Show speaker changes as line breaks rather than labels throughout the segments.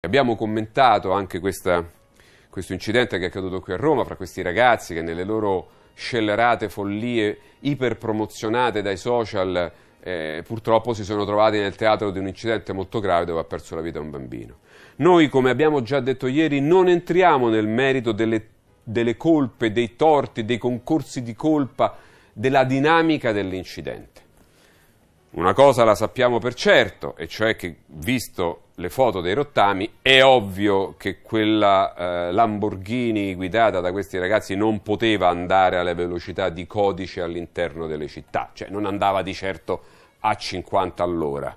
Abbiamo commentato anche questa, questo incidente che è accaduto qui a Roma fra questi ragazzi che nelle loro scellerate follie iperpromozionate dai social eh, purtroppo si sono trovati nel teatro di un incidente molto grave dove ha perso la vita un bambino. Noi, come abbiamo già detto ieri, non entriamo nel merito delle, delle colpe, dei torti, dei concorsi di colpa, della dinamica dell'incidente. Una cosa la sappiamo per certo, e cioè che visto le foto dei rottami è ovvio che quella eh, Lamborghini guidata da questi ragazzi non poteva andare alle velocità di codice all'interno delle città, cioè non andava di certo a 50 all'ora,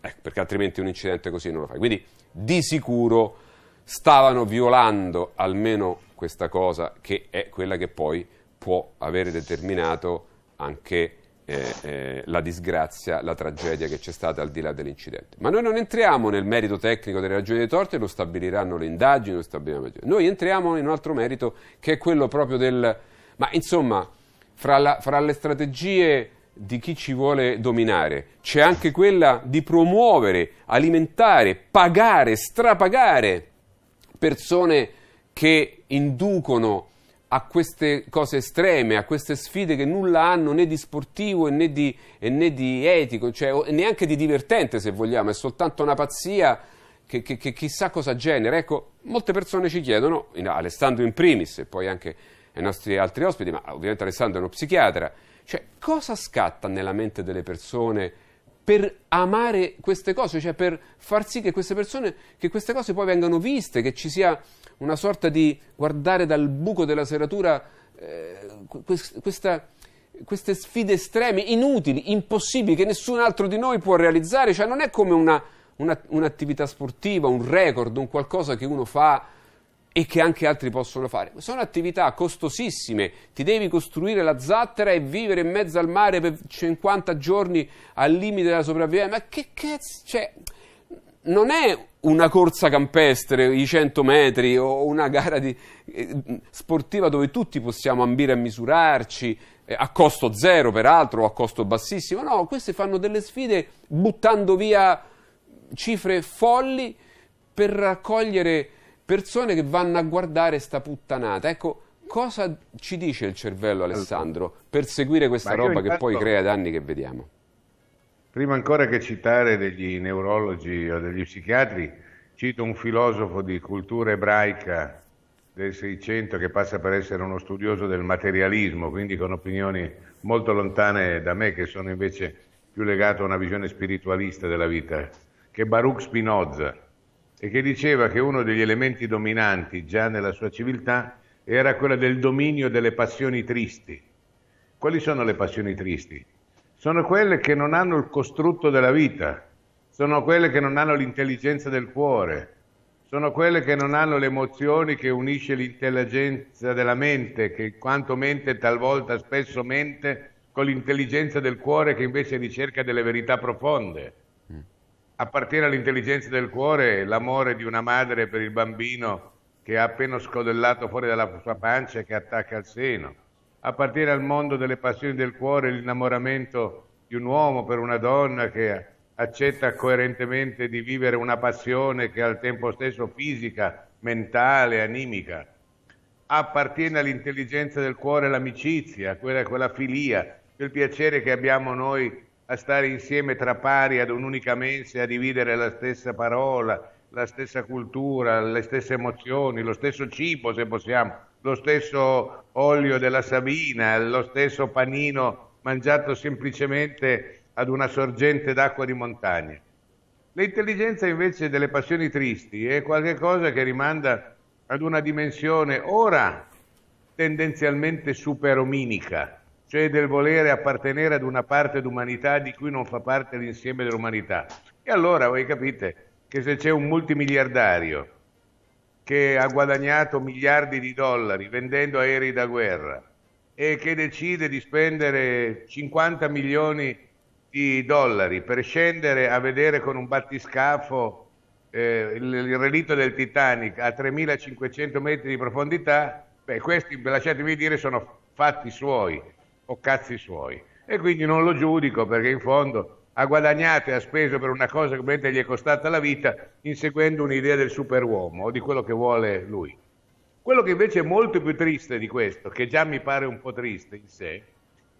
eh, perché altrimenti un incidente così non lo fai. Quindi di sicuro stavano violando almeno questa cosa che è quella che poi può avere determinato anche eh, eh, la disgrazia, la tragedia che c'è stata al di là dell'incidente. Ma noi non entriamo nel merito tecnico delle ragioni dei torti, lo stabiliranno le indagini, lo stabiliranno... noi entriamo in un altro merito che è quello proprio del... Ma insomma, fra, la, fra le strategie di chi ci vuole dominare, c'è anche quella di promuovere, alimentare, pagare, strapagare persone che inducono a queste cose estreme, a queste sfide che nulla hanno né di sportivo né di, né di etico, cioè, neanche di divertente se vogliamo, è soltanto una pazzia che, che, che chissà cosa genera. Ecco, molte persone ci chiedono, Alessandro in primis e poi anche ai nostri altri ospiti, ma ovviamente Alessandro è uno psichiatra, cioè cosa scatta nella mente delle persone per amare queste cose, cioè per far sì che queste persone, che queste cose poi vengano viste, che ci sia una sorta di guardare dal buco della serratura eh, questa, queste sfide estreme, inutili, impossibili, che nessun altro di noi può realizzare, cioè non è come una, una, un'attività sportiva, un record, un qualcosa che uno fa e che anche altri possono fare. Sono attività costosissime, ti devi costruire la zattera e vivere in mezzo al mare per 50 giorni al limite della sopravvivenza, ma che cazzo, cioè non è una corsa campestre, i 100 metri o una gara di, eh, sportiva dove tutti possiamo ambire a misurarci eh, a costo zero, peraltro, o a costo bassissimo. No, queste fanno delle sfide buttando via cifre folli per raccogliere persone che vanno a guardare sta puttanata. Ecco, cosa ci dice il cervello Alessandro per seguire questa roba che poi crea danni che vediamo?
Prima ancora che citare degli neurologi o degli psichiatri, cito un filosofo di cultura ebraica del Seicento che passa per essere uno studioso del materialismo, quindi con opinioni molto lontane da me, che sono invece più legato a una visione spiritualista della vita, che è Baruch Spinoza, e che diceva che uno degli elementi dominanti già nella sua civiltà era quello del dominio delle passioni tristi. Quali sono le passioni tristi? sono quelle che non hanno il costrutto della vita, sono quelle che non hanno l'intelligenza del cuore, sono quelle che non hanno le emozioni che unisce l'intelligenza della mente, che quanto mente talvolta spesso mente con l'intelligenza del cuore che invece ricerca delle verità profonde. Mm. Appartiene all'intelligenza del cuore l'amore di una madre per il bambino che ha appena scodellato fuori dalla sua pancia e che attacca al seno appartiene al mondo delle passioni del cuore, l'innamoramento di un uomo per una donna che accetta coerentemente di vivere una passione che è al tempo stesso fisica, mentale, animica. Appartiene all'intelligenza del cuore l'amicizia, quella, quella filia, quel piacere che abbiamo noi a stare insieme tra pari ad un'unica mensa, e a dividere la stessa parola, la stessa cultura, le stesse emozioni, lo stesso cibo se possiamo, lo stesso olio della Sabina, lo stesso panino mangiato semplicemente ad una sorgente d'acqua di montagna. L'intelligenza invece delle passioni tristi è qualcosa che rimanda ad una dimensione ora tendenzialmente superominica, cioè del volere appartenere ad una parte d'umanità di cui non fa parte l'insieme dell'umanità. E allora voi capite, che se c'è un multimiliardario che ha guadagnato miliardi di dollari vendendo aerei da guerra e che decide di spendere 50 milioni di dollari per scendere a vedere con un battiscafo eh, il, il relitto del Titanic a 3500 metri di profondità, beh, questi, lasciatemi dire, sono fatti suoi o cazzi suoi. E quindi non lo giudico perché in fondo ha guadagnato e ha speso per una cosa che probabilmente gli è costata la vita, inseguendo un'idea del superuomo o di quello che vuole lui. Quello che invece è molto più triste di questo, che già mi pare un po' triste in sé,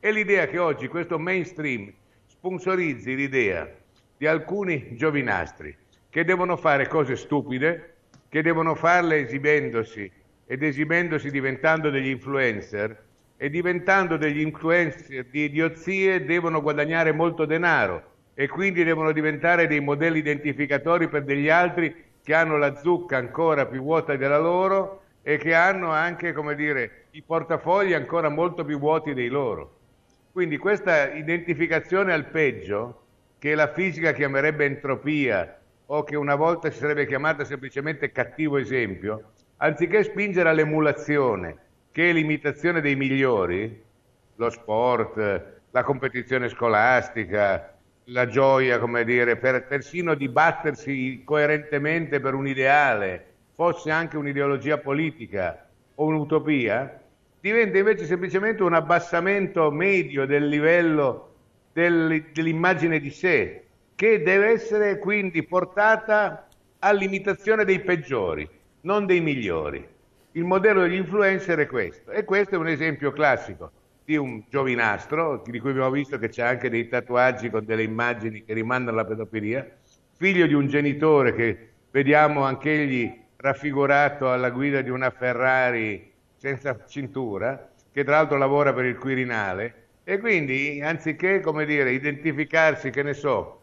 è l'idea che oggi questo mainstream sponsorizzi l'idea di alcuni giovinastri che devono fare cose stupide, che devono farle esibendosi ed esibendosi diventando degli influencer e diventando degli influencer di idiozie devono guadagnare molto denaro e quindi devono diventare dei modelli identificatori per degli altri che hanno la zucca ancora più vuota della loro e che hanno anche, come dire, i portafogli ancora molto più vuoti dei loro. Quindi questa identificazione al peggio, che la fisica chiamerebbe entropia o che una volta si sarebbe chiamata semplicemente cattivo esempio, anziché spingere all'emulazione, che l'imitazione dei migliori, lo sport, la competizione scolastica, la gioia, come dire, per, persino di battersi coerentemente per un ideale, fosse anche un'ideologia politica o un'utopia, diventa invece semplicemente un abbassamento medio del livello del, dell'immagine di sé, che deve essere quindi portata all'imitazione dei peggiori, non dei migliori il modello degli influencer è questo. E questo è un esempio classico di un giovinastro, di cui abbiamo visto che c'è anche dei tatuaggi con delle immagini che rimandano alla pedofilia, figlio di un genitore che vediamo anch'egli raffigurato alla guida di una Ferrari senza cintura, che tra l'altro lavora per il Quirinale, e quindi anziché, come dire, identificarsi, che ne so,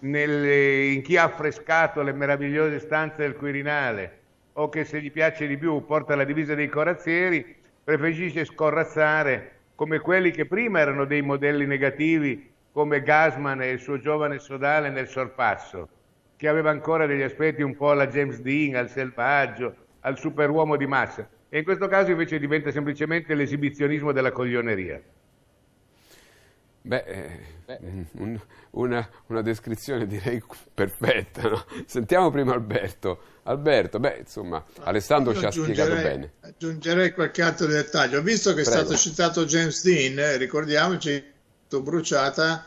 nelle, in chi ha affrescato le meravigliose stanze del Quirinale, o che se gli piace di più porta la divisa dei corazzieri, preferisce scorrazzare come quelli che prima erano dei modelli negativi, come Gasman e il suo giovane sodale nel sorpasso, che aveva ancora degli aspetti un po' alla James Dean, al selvaggio, al superuomo di massa. E in questo caso invece diventa semplicemente
l'esibizionismo della coglioneria. Beh, eh, Beh. Un, una, una, descrizione direi perfetta. No? Sentiamo prima Alberto. Alberto, beh, insomma, Alessandro ci ha spiegato bene.
Aggiungerei qualche altro dettaglio. Visto che Prego. è stato citato James Dean, eh, ricordiamoci, è stato bruciata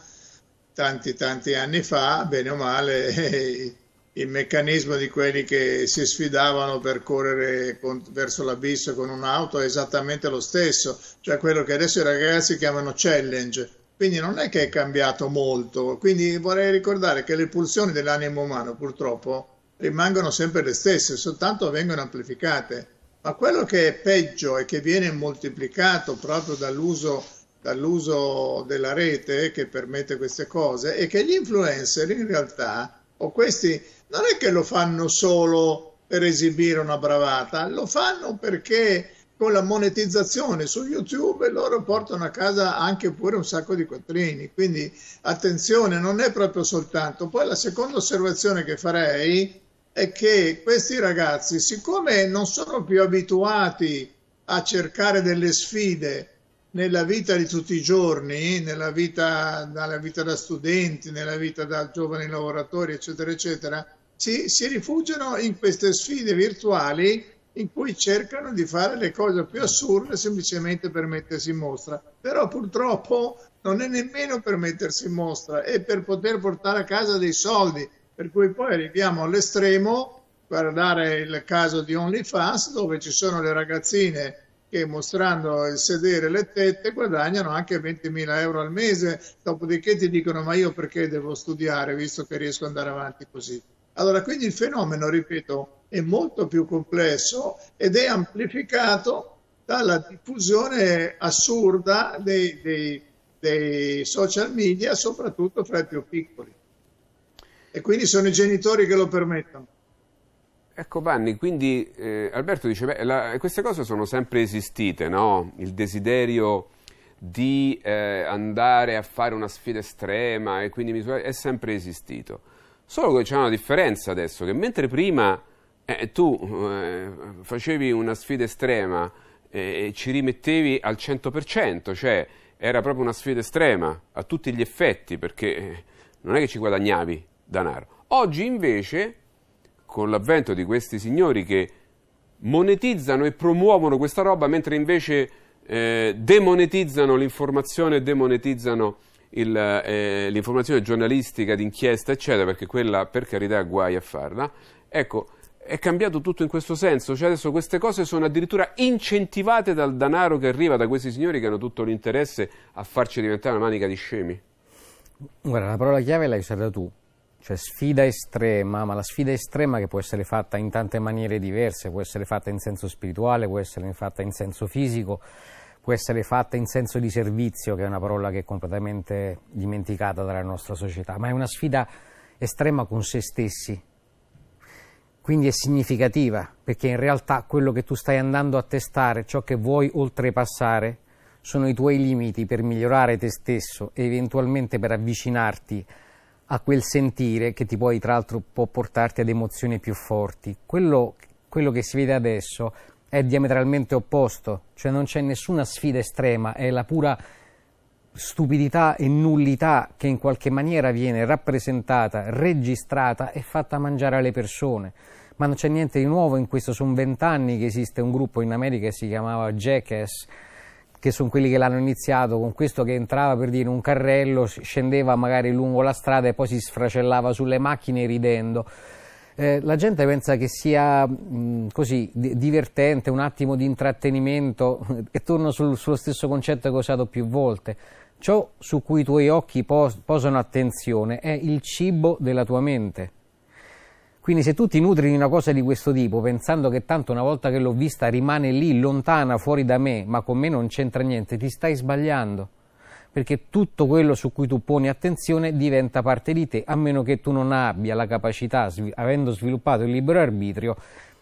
tanti tanti anni fa, bene o male, il meccanismo di quelli che si sfidavano per correre con, verso l'abisso con un'auto è esattamente lo stesso, cioè quello che adesso i ragazzi chiamano challenge quindi non è che è cambiato molto. Quindi vorrei ricordare che le pulsioni dell'animo umano purtroppo rimangono sempre le stesse, soltanto vengono amplificate. Ma quello che è peggio e che viene moltiplicato proprio dall'uso, dall'uso della rete che permette queste cose è che gli influencer in realtà, o questi, non è che lo fanno solo per esibire una bravata, lo fanno perché con la monetizzazione su YouTube loro portano a casa anche pure un sacco di quattrini. Quindi attenzione, non è proprio soltanto. Poi la seconda osservazione che farei è che questi ragazzi, siccome non sono più abituati a cercare delle sfide nella vita di tutti i giorni, nella vita, nella vita da studenti, nella vita da giovani lavoratori, eccetera, eccetera, si, si rifugiano in queste sfide virtuali in cui cercano di fare le cose più assurde semplicemente per mettersi in mostra. Però purtroppo non è nemmeno per mettersi in mostra, è per poter portare a casa dei soldi, per cui poi arriviamo all'estremo, guardare il caso di OnlyFans, dove ci sono le ragazzine che mostrando il sedere e le tette guadagnano anche 20.000 euro al mese, dopodiché ti dicono ma io perché devo studiare visto che riesco ad andare avanti così. Allora, quindi il fenomeno, ripeto, è molto più complesso ed è amplificato dalla diffusione assurda dei, dei, dei social media, soprattutto fra i più piccoli. E quindi sono i genitori che lo permettono.
Ecco Vanni, quindi eh, Alberto dice, beh, la, queste cose sono sempre esistite, no? Il desiderio di eh, andare a fare una sfida estrema e quindi misurare, è sempre esistito. Solo che c'è una differenza adesso, che mentre prima eh, tu eh, facevi una sfida estrema eh, e ci rimettevi al 100%, cioè era proprio una sfida estrema a tutti gli effetti perché eh, non è che ci guadagnavi denaro. Oggi invece, con l'avvento di questi signori che monetizzano e promuovono questa roba, mentre invece eh, demonetizzano l'informazione, demonetizzano eh, l'informazione eh, giornalistica, d'inchiesta, eccetera, perché quella per carità guai a farla, ecco, è cambiato tutto in questo senso, cioè adesso queste cose sono addirittura incentivate dal denaro che arriva da questi signori che hanno tutto l'interesse a farci diventare una manica di scemi.
Guarda, la parola chiave l'hai usata tu, cioè sfida estrema, ma la sfida estrema che può essere fatta in tante maniere diverse, può essere fatta in senso spirituale, può essere fatta in senso fisico, può essere fatta in senso di servizio, che è una parola che è completamente dimenticata dalla nostra società, ma è una sfida estrema con se stessi, quindi è significativa, perché in realtà quello che tu stai andando a testare, ciò che vuoi oltrepassare, sono i tuoi limiti per migliorare te stesso e eventualmente per avvicinarti a quel sentire che ti poi tra l'altro può portarti ad emozioni più forti. Quello, quello che si vede adesso è diametralmente opposto, cioè non c'è nessuna sfida estrema, è la pura stupidità e nullità che in qualche maniera viene rappresentata, registrata e fatta mangiare alle persone. Ma non c'è niente di nuovo in questo, sono vent'anni che esiste un gruppo in America che si chiamava Jackass, che sono quelli che l'hanno iniziato, con questo che entrava per dire un carrello, scendeva magari lungo la strada e poi si sfracellava sulle macchine ridendo. Eh, la gente pensa che sia mh, così divertente, un attimo di intrattenimento e torno sul, sullo stesso concetto che ho usato più volte. Ciò su cui i tuoi occhi pos posano attenzione è il cibo della tua mente. Quindi se tu ti nutri di una cosa di questo tipo, pensando che tanto una volta che l'ho vista rimane lì, lontana, fuori da me, ma con me non c'entra niente, ti stai sbagliando. Perché tutto quello su cui tu poni attenzione diventa parte di te, a meno che tu non abbia la capacità, avendo sviluppato il libero arbitrio,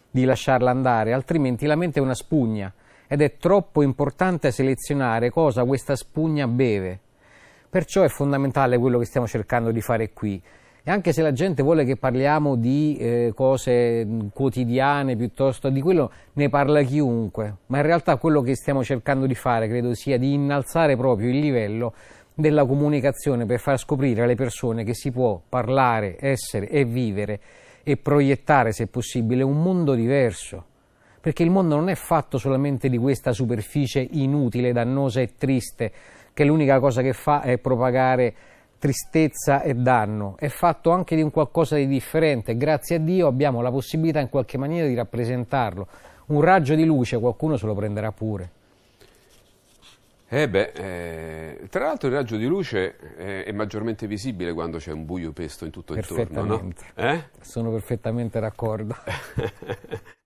di lasciarla andare, altrimenti la mente è una spugna ed è troppo importante selezionare cosa questa spugna beve. Perciò è fondamentale quello che stiamo cercando di fare qui. E anche se la gente vuole che parliamo di eh, cose quotidiane piuttosto di quello, ne parla chiunque, ma in realtà quello che stiamo cercando di fare credo sia di innalzare proprio il livello della comunicazione per far scoprire alle persone che si può parlare, essere e vivere e proiettare, se possibile, un mondo diverso perché il mondo non è fatto solamente di questa superficie inutile, dannosa e triste, che l'unica cosa che fa è propagare tristezza e danno, è fatto anche di un qualcosa di differente, grazie a Dio abbiamo la possibilità in qualche maniera di rappresentarlo, un raggio di luce qualcuno se lo prenderà pure.
Eh beh, eh, tra l'altro il raggio di luce è, è maggiormente visibile quando c'è un buio pesto in tutto intorno, no? Eh?
Sono perfettamente d'accordo.